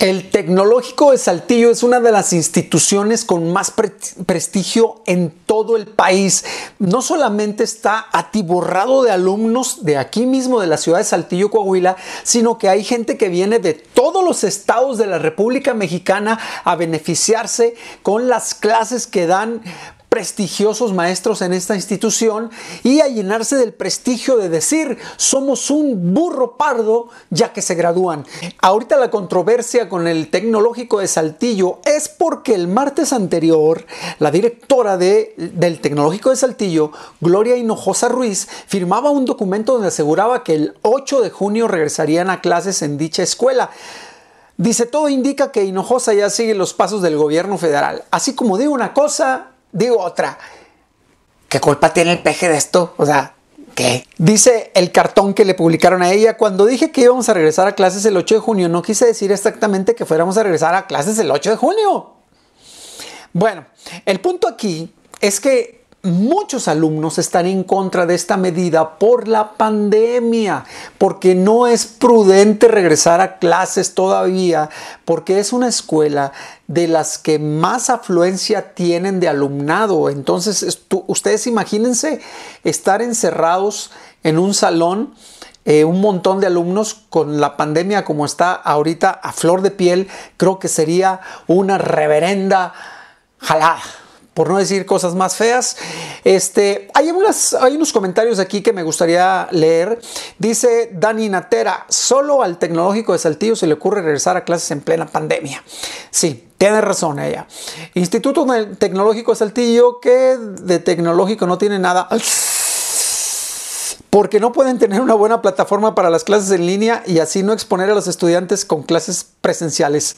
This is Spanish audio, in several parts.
El Tecnológico de Saltillo es una de las instituciones con más prestigio en todo el país. No solamente está atiborrado de alumnos de aquí mismo, de la ciudad de Saltillo, Coahuila, sino que hay gente que viene de todos los estados de la República Mexicana a beneficiarse con las clases que dan prestigiosos maestros en esta institución y a llenarse del prestigio de decir somos un burro pardo ya que se gradúan. Ahorita la controversia con el tecnológico de Saltillo es porque el martes anterior la directora de, del tecnológico de Saltillo, Gloria Hinojosa Ruiz, firmaba un documento donde aseguraba que el 8 de junio regresarían a clases en dicha escuela. Dice, todo indica que Hinojosa ya sigue los pasos del gobierno federal. Así como digo una cosa, Digo otra. ¿Qué culpa tiene el peje de esto? O sea, ¿qué? Dice el cartón que le publicaron a ella. Cuando dije que íbamos a regresar a clases el 8 de junio, no quise decir exactamente que fuéramos a regresar a clases el 8 de junio. Bueno, el punto aquí es que muchos alumnos están en contra de esta medida por la pandemia, porque no es prudente regresar a clases todavía, porque es una escuela de las que más afluencia tienen de alumnado. Entonces, ustedes imagínense estar encerrados en un salón. Eh, un montón de alumnos con la pandemia como está ahorita a flor de piel, creo que sería una reverenda jalada por no decir cosas más feas. Este, hay, hay unos comentarios aquí que me gustaría leer. Dice Dani Natera, solo al tecnológico de Saltillo se le ocurre regresar a clases en plena pandemia. Sí, tiene razón ella. Instituto Tecnológico de Saltillo, que de tecnológico no tiene nada. porque no pueden tener una buena plataforma para las clases en línea y así no exponer a los estudiantes con clases presenciales.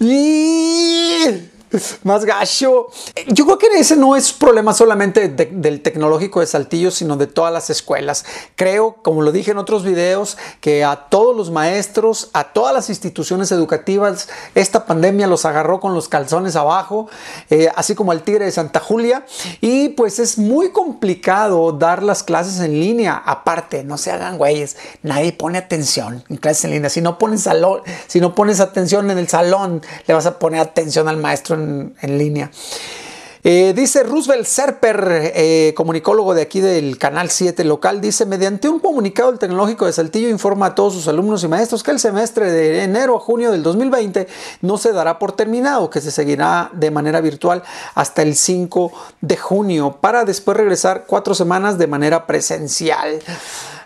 Y... más gacho. Yo creo que ese no es problema solamente del tecnológico de Saltillo, sino de todas las escuelas. Creo, como lo dije en otros videos, que a todos los maestros, a todas las instituciones educativas, esta pandemia los agarró con los calzones abajo, eh, así como al Tigre de Santa Julia. Y pues es muy complicado dar las clases en línea. Aparte, no se hagan güeyes, nadie pone atención en clases en línea. Si no pones, salón, si no pones atención en el salón, le vas a poner atención al maestro en línea. Eh, dice Roosevelt Serper, eh, comunicólogo de aquí del Canal 7 local, dice, mediante un comunicado el tecnológico de Saltillo informa a todos sus alumnos y maestros que el semestre de enero a junio del 2020 no se dará por terminado, que se seguirá de manera virtual hasta el 5 de junio, para después regresar cuatro semanas de manera presencial.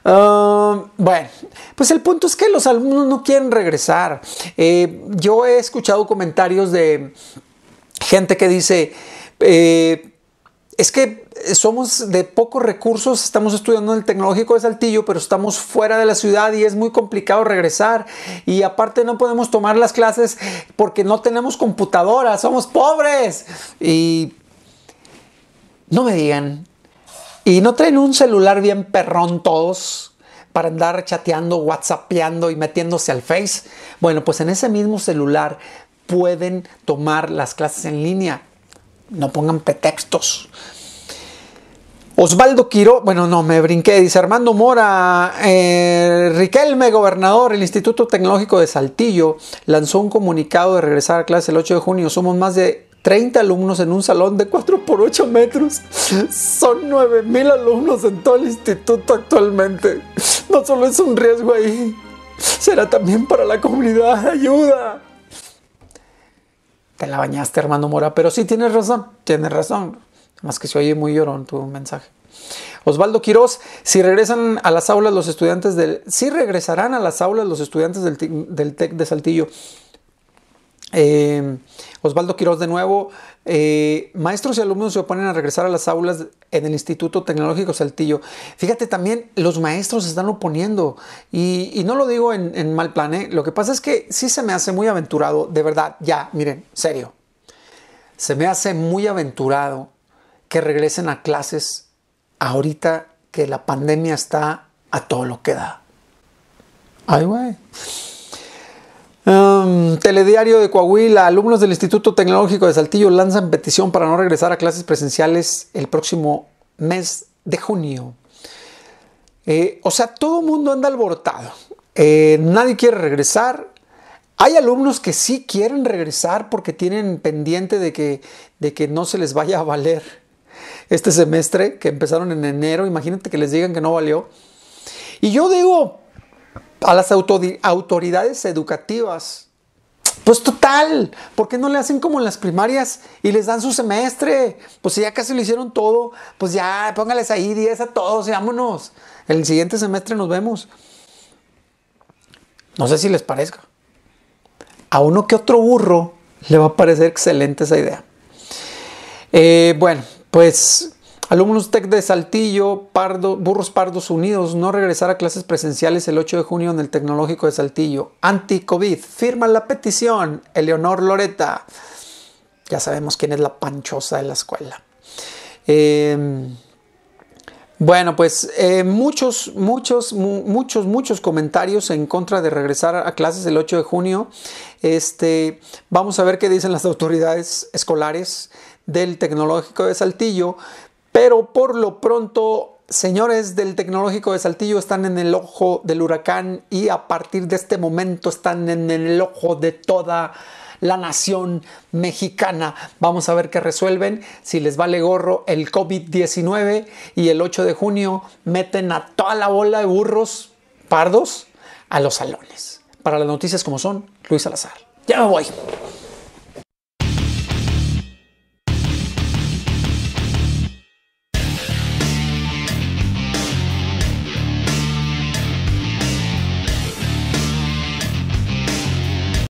Ah, bueno, pues el punto es que los alumnos no quieren regresar. Eh, yo he escuchado comentarios de gente que dice, eh, es que somos de pocos recursos, estamos estudiando en el tecnológico de Saltillo, pero estamos fuera de la ciudad y es muy complicado regresar. Y aparte no podemos tomar las clases porque no tenemos computadora, somos pobres. Y no me digan. Y no traen un celular bien perrón todos para andar chateando, whatsappeando y metiéndose al face. Bueno, pues en ese mismo celular pueden tomar las clases en línea. No pongan pretextos. Osvaldo Quiro, bueno, no, me brinqué, dice Armando Mora, eh, Riquelme, gobernador, el Instituto Tecnológico de Saltillo lanzó un comunicado de regresar a clase el 8 de junio. Somos más de 30 alumnos en un salón de 4 por 8 metros. Son 9 mil alumnos en todo el instituto actualmente. No solo es un riesgo ahí, será también para la comunidad. Ayuda te la bañaste, hermano Mora. Pero sí, tienes razón, tienes razón. Más que se oye muy llorón tu mensaje. Osvaldo Quiroz, si regresan a las aulas los estudiantes del... Sí regresarán a las aulas los estudiantes del, del TEC de Saltillo. Em, Osvaldo Quiroz de nuevo. Eh, maestros y alumnos se oponen a regresar a las aulas en el Instituto Tecnológico Saltillo. Fíjate, también los maestros se están oponiendo. Y, no lo digo en, mal plan, ¿eh? Lo que pasa es que sí se me hace muy aventurado, de verdad, ya, miren, serio. Se me hace muy aventurado que regresen a clases ahorita que la pandemia está a todo lo que da. Ay, güey. Em, telediario de Coahuila. Alumnos del Instituto Tecnológico de Saltillo lanzan petición para no regresar a clases presenciales el próximo mes de junio. Eh, o sea, todo el mundo anda alborotado. Eh, nadie quiere regresar. Hay alumnos que sí quieren regresar porque tienen pendiente de que, de que no se les vaya a valer este semestre que empezaron en enero. Imagínate que les digan que no valió. Y yo digo, a las autoridades educativas. Pues total, ¿por qué no le hacen como en las primarias y les dan su semestre? Pues si ya casi lo hicieron todo, pues ya póngales ahí 10 a todos y vámonos. El siguiente semestre nos vemos. No sé si les parezca. A uno que otro burro le va a parecer excelente esa idea. Eh, bueno, pues Alumnos TEC de Saltillo, Burros Pardos Unidos, no regresar a clases presenciales el 8 de junio en el Tecnológico de Saltillo. Anti-COVID, firma la petición, Eleonor Loreta. Ya sabemos quién es la panchosa de la escuela. Em, bueno, pues eh, muchos, muchos, muchos, muchos comentarios en contra de regresar a clases el 8 de junio. Este, vamos a ver qué dicen las autoridades escolares del Tecnológico de Saltillo, pero por lo pronto, señores del Tecnológico de Saltillo están en el ojo del huracán y a partir de este momento están en el ojo de toda la nación mexicana. Vamos a ver qué resuelven. Si les vale gorro el COVID-19 y el 8 de junio meten a toda la bola de burros pardos a los salones. Para las noticias como son, Luis Salazar. Ya me voy.